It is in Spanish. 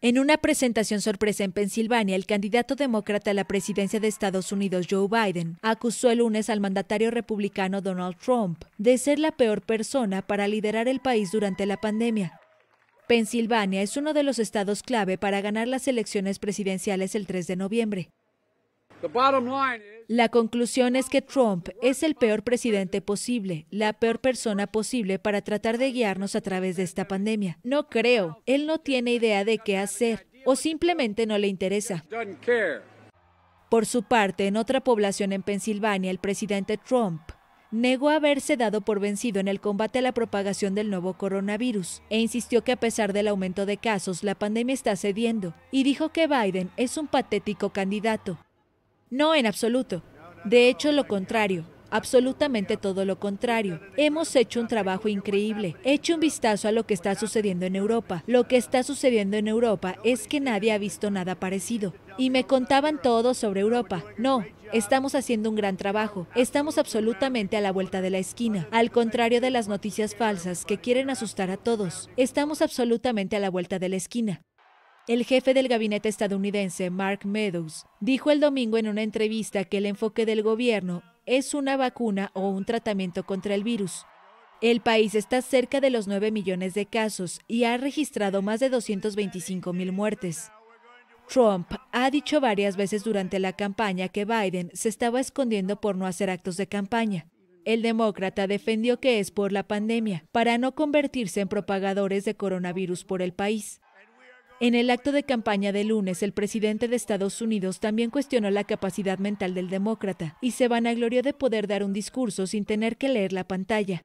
En una presentación sorpresa en Pensilvania, el candidato demócrata a la presidencia de Estados Unidos, Joe Biden, acusó el lunes al mandatario republicano Donald Trump de ser la peor persona para liderar el país durante la pandemia. Pensilvania es uno de los estados clave para ganar las elecciones presidenciales el 3 de noviembre. La conclusión es que Trump es el peor presidente posible, la peor persona posible para tratar de guiarnos a través de esta pandemia. No creo, él no tiene idea de qué hacer o simplemente no le interesa. Por su parte, en otra población en Pensilvania, el presidente Trump negó haberse dado por vencido en el combate a la propagación del nuevo coronavirus e insistió que a pesar del aumento de casos, la pandemia está cediendo y dijo que Biden es un patético candidato. No, en absoluto. De hecho, lo contrario. Absolutamente todo lo contrario. Hemos hecho un trabajo increíble. hecho un vistazo a lo que está sucediendo en Europa. Lo que está sucediendo en Europa es que nadie ha visto nada parecido. Y me contaban todo sobre Europa. No, Estamos haciendo un gran trabajo. Estamos absolutamente a la vuelta de la esquina, al contrario de las noticias falsas que quieren asustar a todos. Estamos absolutamente a la vuelta de la esquina. El jefe del gabinete estadounidense, Mark Meadows, dijo el domingo en una entrevista que el enfoque del gobierno es una vacuna o un tratamiento contra el virus. El país está cerca de los 9 millones de casos y ha registrado más de 225 mil muertes. Trump ha dicho varias veces durante la campaña que Biden se estaba escondiendo por no hacer actos de campaña. El demócrata defendió que es por la pandemia, para no convertirse en propagadores de coronavirus por el país. En el acto de campaña de lunes, el presidente de Estados Unidos también cuestionó la capacidad mental del demócrata y se vanaglorió de poder dar un discurso sin tener que leer la pantalla.